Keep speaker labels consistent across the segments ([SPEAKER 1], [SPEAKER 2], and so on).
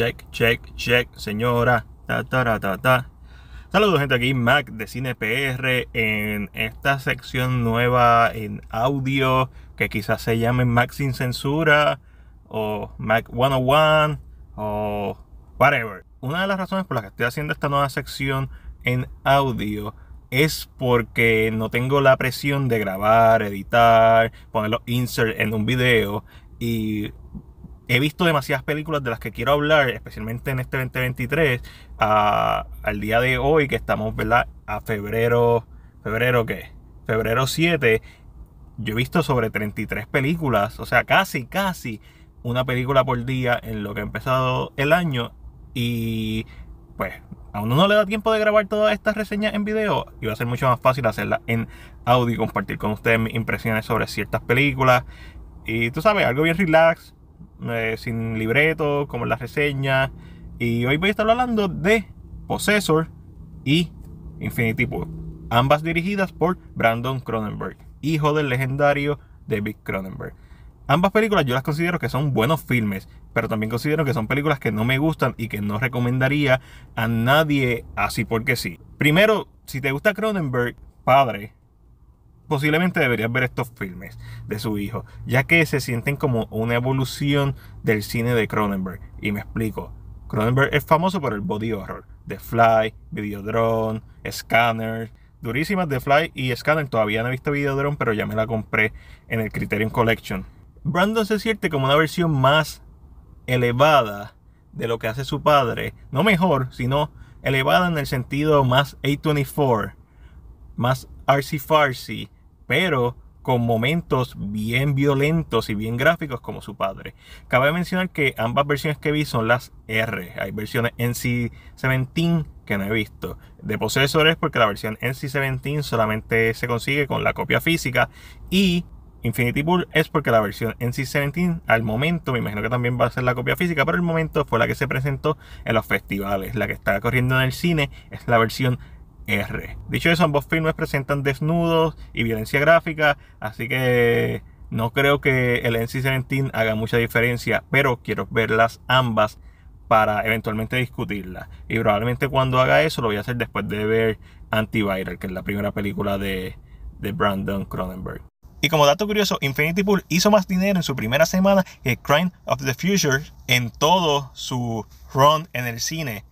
[SPEAKER 1] Check, check, check, señora. Ta, ta, ta, ta. Saludos gente, aquí Mac de Cine PR en esta sección nueva en audio que quizás se llame Mac sin censura o Mac 101 o whatever. Una de las razones por las que estoy haciendo esta nueva sección en audio es porque no tengo la presión de grabar, editar, ponerlo los en un video y he visto demasiadas películas de las que quiero hablar, especialmente en este 2023, a, ah, al día de hoy, que estamos, ¿verdad? A febrero, febrero qué? Febrero 7, yo he visto sobre 33 películas, o sea, casi, casi una película por día en lo que ha empezado el año y pues a uno no le da tiempo de grabar todas estas reseñas en video y va a ser mucho más fácil hacerla en audio y compartir con ustedes mis impresiones sobre ciertas películas y tú sabes, algo bien relax, eh, sin libreto, como la las reseñas. Y hoy voy a estar hablando de Possessor y Infinity Pool, ambas dirigidas por Brandon Cronenberg, hijo del legendario David Cronenberg. Ambas películas yo las considero que son buenos filmes, pero también considero que son películas que no me gustan y que no recomendaría a nadie así porque sí. Primero, si te gusta Cronenberg, padre, posiblemente deberías ver estos filmes de su hijo, ya que se sienten como una evolución del cine de Cronenberg. Y me explico. Cronenberg es famoso por el body horror, The Fly, Videodrome, Scanner, durísimas The Fly y Scanner. Todavía no he visto Videodrome, pero ya me la compré en el Criterion Collection. Brandon se siente como una versión más elevada de lo que hace su padre, no mejor, sino elevada en el sentido más A24, más artsy farsi pero con momentos bien violentos y bien gráficos como su padre. Cabe mencionar que ambas versiones que vi son las R. Hay versiones NC-17 que no he visto. De Possessor es porque la versión NC-17 solamente se consigue con la copia física y Infinity Pool es porque la versión NC-17 al momento, me imagino que también va a ser la copia física, pero el momento fue la que se presentó en los festivales. La que está corriendo en el cine es la versión Dicho eso, ambos filmes presentan desnudos y violencia gráfica, así que no creo que el NC-17 haga mucha diferencia, pero quiero verlas ambas para eventualmente discutirlas. Y probablemente cuando haga eso lo voy a hacer después de ver Antiviral, que es la primera película de, Brandon Cronenberg. Y como dato curioso, Infinity Pool hizo más dinero en su primera semana que Crime of the Future en todo su run en el cine.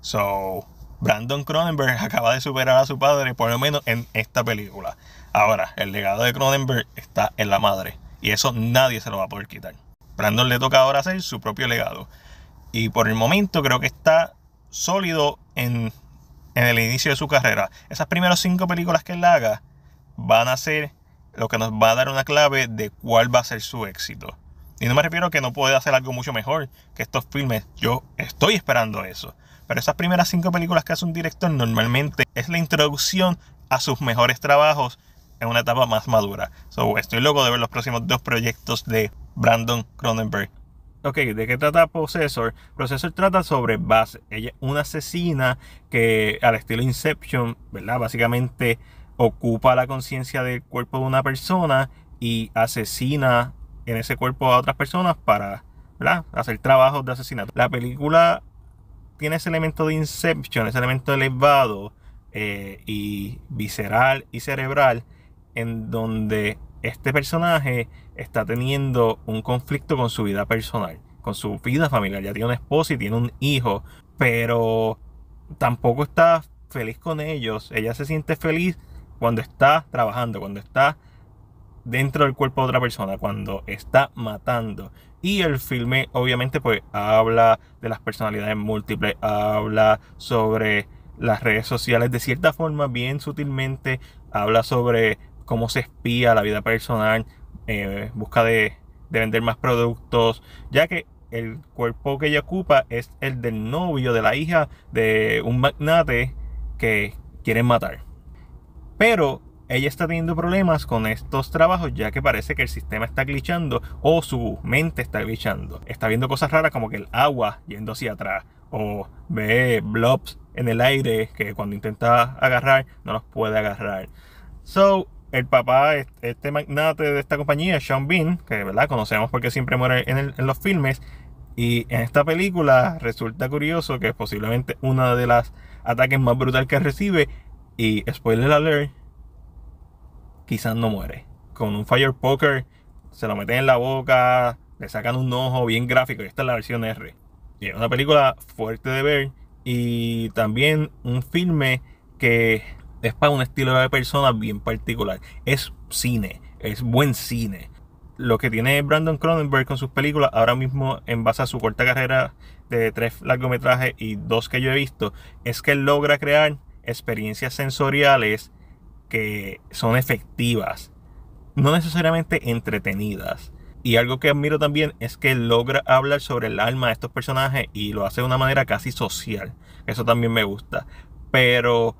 [SPEAKER 1] So, Brandon Cronenberg acaba de superar a su padre, por lo menos en esta película. Ahora, el legado de Cronenberg está en la madre y eso nadie se lo va a poder quitar. Brandon le toca ahora hacer su propio legado. Y por el momento creo que está sólido en, el inicio de su carrera. Esas primeras cinco películas que él haga van a ser lo que nos va a dar una clave de cuál va a ser su éxito. Y no me refiero a que no puede hacer algo mucho mejor que estos filmes. Yo estoy esperando eso. Pero esas primeras cinco películas que hace un director normalmente es la introducción a sus mejores trabajos en una etapa más madura. estoy loco de ver los próximos dos proyectos de Brandon Cronenberg. Ok, ¿de qué trata Processor? Processor trata sobre Base. Ella una asesina que al estilo Inception, ¿verdad? Básicamente ocupa la conciencia del cuerpo de una persona y asesina en ese cuerpo a otras personas para hacer trabajos de asesinato. La película tiene ese elemento de inception, ese elemento elevado eh, y visceral y cerebral, en donde este personaje está teniendo un conflicto con su vida personal, con su vida familiar. Ya tiene una esposa y tiene un hijo, pero tampoco está feliz con ellos. Ella se siente feliz cuando está trabajando, cuando está dentro del cuerpo de otra persona cuando está matando. Y el filme obviamente pues habla de las personalidades múltiples, habla sobre las redes sociales de cierta forma bien sutilmente, habla sobre cómo se espía la vida personal, eh, busca de, de vender más productos, ya que el cuerpo que ella ocupa es el del novio, de la hija de un magnate que quieren matar. Pero ella está teniendo problemas con estos trabajos ya que parece que el sistema está glitchando o su mente está glitchando. Está viendo cosas raras como que el agua yendo hacia atrás o ve blobs en el aire que cuando intenta agarrar no los puede agarrar. So, el papá, este magnate de esta compañía, Sean Bean, que ¿verdad? conocemos porque siempre muere en, en los filmes, y en esta película resulta curioso que es posiblemente una de las ataques más brutales que recibe, y spoiler alert, quizás no muere. Con un Fire Poker se lo meten en la boca, le sacan un ojo bien gráfico. esta es la versión R. es una película fuerte de ver y también un filme que es para un estilo de persona bien particular. Es cine, es buen cine. Lo que tiene Brandon Cronenberg con sus películas ahora mismo en base a su corta carrera de tres largometrajes y dos que yo he visto, es que logra crear experiencias sensoriales son efectivas, no necesariamente entretenidas. Y algo que admiro también es que logra hablar sobre el alma de estos personajes y lo hace de una manera casi social. Eso también me gusta. Pero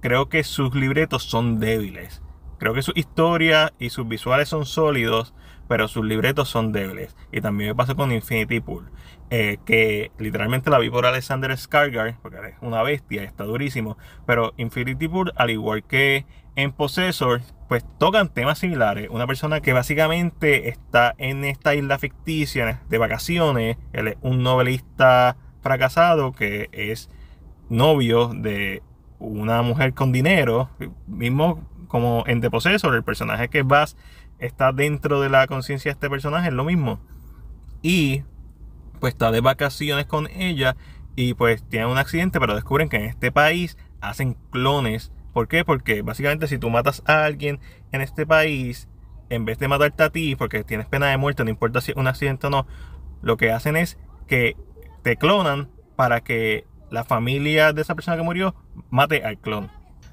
[SPEAKER 1] creo que sus libretos son débiles. Creo que su historia y sus visuales son sólidos, pero sus libretos son débiles. Y también me pasó con Infinity Pool, eh, que literalmente la vi por Alexander Skarsgård, porque es una bestia, está durísimo, pero Infinity Pool, al igual que en Possessor, pues tocan temas similares. Una persona que básicamente está en esta isla ficticia de vacaciones, él es un novelista fracasado que es novio de una mujer con dinero, mismo como en The Possessor, el personaje que vas está dentro de la conciencia de este personaje, es lo mismo. Y pues está de vacaciones con ella y pues tiene un accidente, pero descubren que en este país hacen clones. ¿Por qué? Porque básicamente si tú matas a alguien en este país, en vez de matarte a ti, porque tienes pena de muerte, no importa si es un accidente o no, lo que hacen es que te clonan para que la familia de esa persona que murió mate al clon.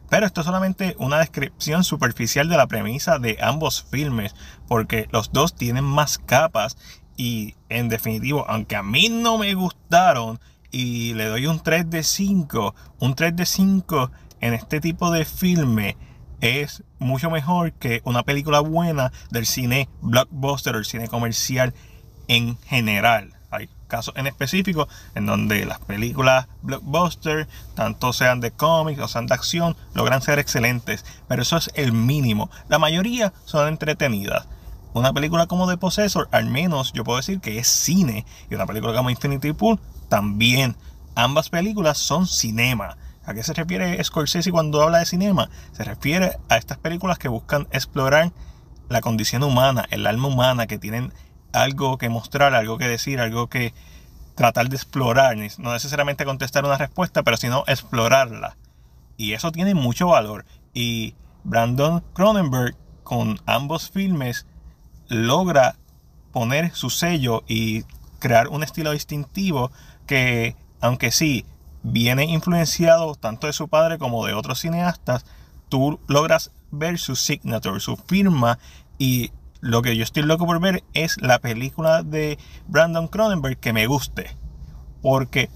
[SPEAKER 1] Pero esto es solamente una descripción superficial de la premisa de ambos filmes, porque los dos tienen más capas y en definitivo, aunque a mí no me gustaron y le doy un 3 de 5, un 3 de 5 en este tipo de filme es mucho mejor que una película buena del cine blockbuster o el cine comercial en general casos en específico en donde las películas blockbuster, tanto sean de cómics o sean de acción, logran ser excelentes, pero eso es el mínimo. La mayoría son entretenidas. Una película como The Possessor, al menos yo puedo decir que es cine, y una película como Infinity Pool también. Ambas películas son cinema. ¿A qué se refiere Scorsese cuando habla de cinema? Se refiere a estas películas que buscan explorar la condición humana, el alma humana, que tienen algo que mostrar, algo que decir, algo que tratar de explorar, no necesariamente contestar una respuesta, pero sino explorarla. Y eso tiene mucho valor. Y Brandon Cronenberg con ambos filmes logra poner su sello y crear un estilo distintivo que, aunque sí, viene influenciado tanto de su padre como de otros cineastas, tú logras ver su signature, su firma y lo que yo estoy loco por ver es la película de Brandon Cronenberg que me guste. Porque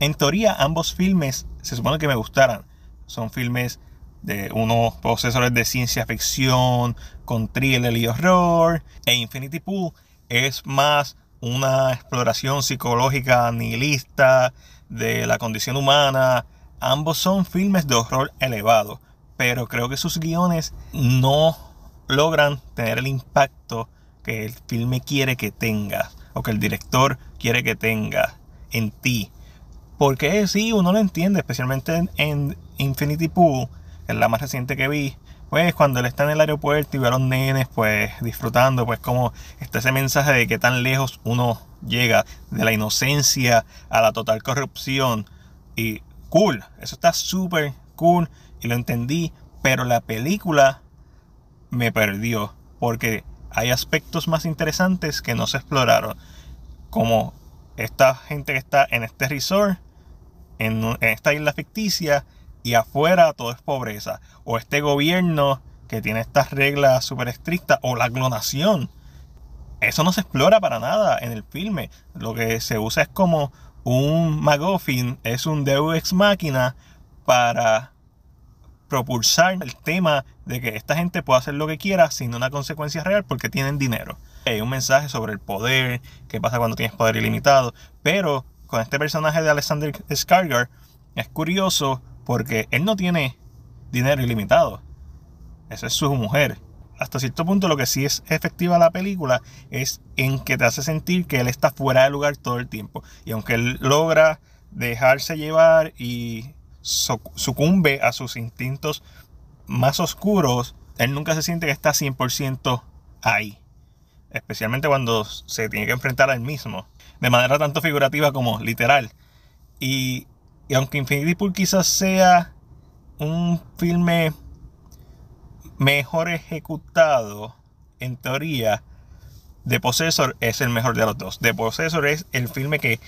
[SPEAKER 1] en teoría ambos filmes se supone que me gustaran. Son filmes de unos procesores de ciencia ficción con thriller y horror. E Infinity Pool es más una exploración psicológica nihilista de la condición humana. Ambos son filmes de horror elevado, pero creo que sus guiones no logran tener el impacto que el filme quiere que tenga o que el director quiere que tenga en ti. Porque si, uno lo entiende, especialmente en, Infinity Pool, que es la más reciente que vi, pues cuando él está en el aeropuerto y ve a los nenes pues disfrutando, pues como está ese mensaje de que tan lejos uno llega de la inocencia a la total corrupción. Y cool, eso está súper cool y lo entendí, pero la película me perdió, porque hay aspectos más interesantes que no se exploraron, como esta gente que está en este resort, en, esta isla ficticia, y afuera todo es pobreza, o este gobierno que tiene estas reglas súper estrictas, o la clonación. Eso no se explora para nada en el filme. Lo que se usa es como un MacGuffin, es un Deus Ex para propulsar el tema de que esta gente puede hacer lo que quiera sin una consecuencia real porque tienen dinero. Hay un mensaje sobre el poder, qué pasa cuando tienes poder ilimitado, pero con este personaje de Alexander Skarsgård es curioso porque él no tiene dinero ilimitado. Esa es su mujer. Hasta cierto punto lo que sí es efectiva la película es en que te hace sentir que él está fuera de lugar todo el tiempo. Y aunque él logra dejarse llevar y sucumbe a sus instintos más oscuros, él nunca se siente que está 100% ahí. Especialmente cuando se tiene que enfrentar a él mismo. De manera tanto figurativa como literal. Y, y aunque Infinity Pool quizás sea un filme mejor ejecutado, en teoría, The Possessor es el mejor de los dos. The Possessor es el filme que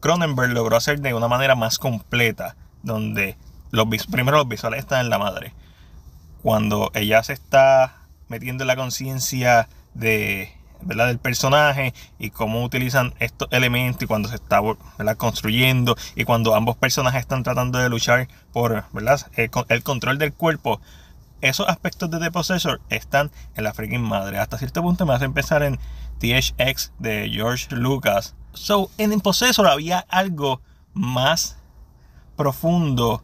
[SPEAKER 1] Cronenberg logró hacer de una manera más completa donde los, primero los visuales están en la madre. Cuando ella se está metiendo en la conciencia de, ¿verdad? del personaje y cómo utilizan estos elementos y cuando se está ¿verdad? construyendo y cuando ambos personajes están tratando de luchar por ¿verdad? El, control del cuerpo. Esos aspectos de The Possessor están en la freaking madre. Hasta cierto punto me hace pensar en THX de George Lucas. So, en The Possessor había algo más profundo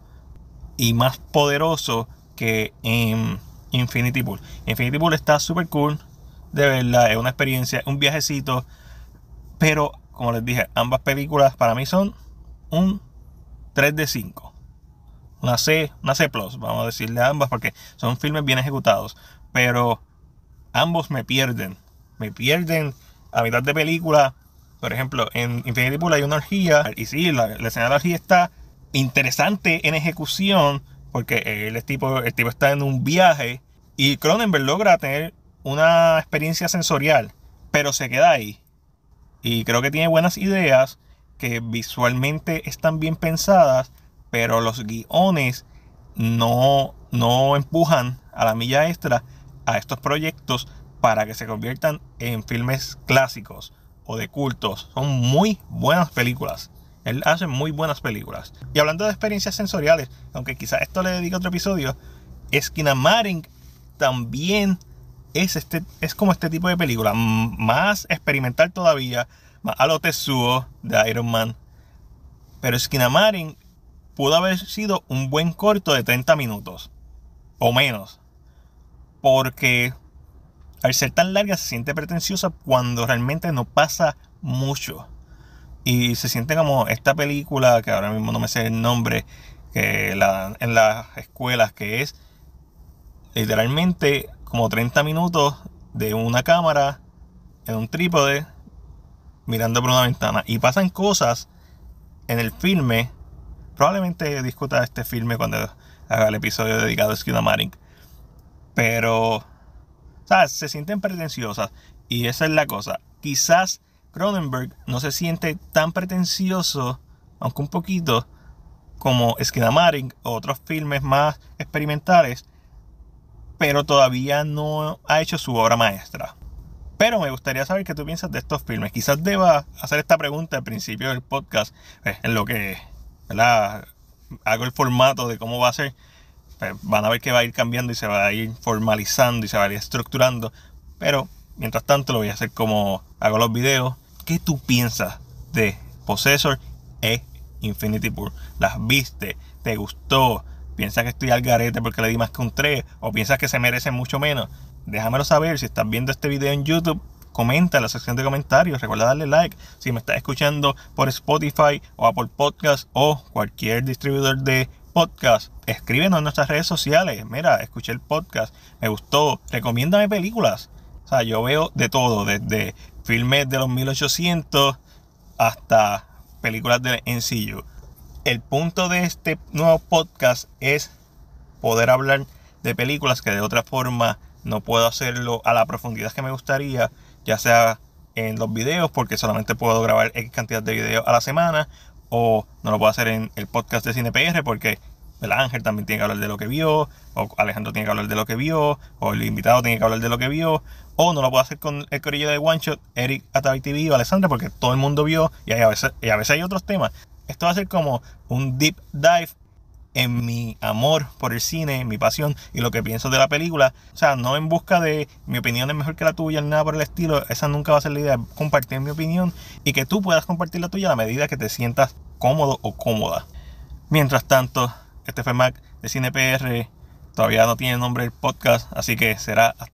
[SPEAKER 1] y más poderoso que en em, Infinity Pool. Infinity Pool está súper cool, de verdad, es una experiencia, un viajecito, pero como les dije, ambas películas para mí son un 3 de 5. Una C, una C plus, vamos a decirle a ambas, porque son filmes bien ejecutados. Pero ambos me pierden. Me pierden a mitad de película. Por ejemplo, en Infinity Pool hay una orgía. Y sí, la, la escena de la orgía está interesante en ejecución, porque el tipo, el tipo está en un viaje y Cronenberg logra tener una experiencia sensorial, pero se queda ahí. Y creo que tiene buenas ideas que visualmente están bien pensadas, pero los guiones no, no empujan a la milla extra a estos proyectos para que se conviertan en filmes clásicos o de cultos. Son muy buenas películas. Él hace muy buenas películas. Y hablando de experiencias sensoriales, aunque quizás esto le dedique otro episodio, Skinamaring también es, este, es como este tipo de película, más experimental todavía, más a lo Tetsuo de Iron Man. Pero Skinamaring pudo haber sido un buen corto de 30 minutos o menos, porque al ser tan larga se siente pretenciosa cuando realmente no pasa mucho. Y se siente como esta película, que ahora mismo no me sé el nombre, que la en las escuelas, que es literalmente como 30 minutos de una cámara en un trípode mirando por una ventana. Y pasan cosas en el filme. Probablemente discuta este filme cuando haga el episodio dedicado a Skidamaring. Pero, ¿sabes? Se sienten pretenciosas. Y esa es la cosa. Quizás Cronenberg no se siente tan pretencioso, aunque un poquito, como Skidamaring o otros filmes más experimentales, pero todavía no ha hecho su obra maestra. Pero me gustaría saber qué tú piensas de estos filmes. Quizás deba hacer esta pregunta al principio del podcast, pues, en lo que hago el formato de cómo va a ser. Pues, van a ver que va a ir cambiando y se va a ir formalizando y se va a ir estructurando. Pero mientras tanto lo voy a hacer como hago los videos. ¿Qué tú piensas de Possessor e Infinity Pool? ¿Las viste? ¿Te gustó? ¿Piensas que estoy al garete porque le di más que un 3? ¿O piensas que se merecen mucho menos? Déjamelo saber si estás viendo este video en YouTube comenta en la sección de comentarios. Recuerda darle like. Si me estás escuchando por Spotify o por Podcast o cualquier distribuidor de podcast, escríbenos en nuestras redes sociales. Mira, escuché el podcast, me gustó, recomiéndame películas. O sea, yo veo de todo, desde filmes de los 1800 hasta películas de ensillo. El punto de este nuevo podcast es poder hablar de películas que de otra forma no puedo hacerlo a la profundidad que me gustaría, ya sea en los videos, porque solamente puedo grabar X cantidad de videos a la semana, o no lo puedo hacer en el podcast de CinePR, porque el Ángel también tiene que hablar de lo que vio, o Alejandro tiene que hablar de lo que vio, o el invitado tiene que hablar de lo que vio, o no lo puedo hacer con el corillo de One Shot, Eric, Atavik TV o Alessandra, porque todo el mundo vio y, hay a veces, a veces hay otros temas. Esto va a ser como un deep dive en mi amor por el cine, mi pasión y lo que pienso de la película. O sea, no en busca de mi opinión es mejor que la tuya ni nada por el estilo. Esa nunca va a ser la idea. Compartir mi opinión y que tú puedas compartir la tuya a la medida que te sientas cómodo o cómoda. Mientras tanto, este fue Mac de CinePR. Todavía no tiene nombre el podcast, así que será hasta.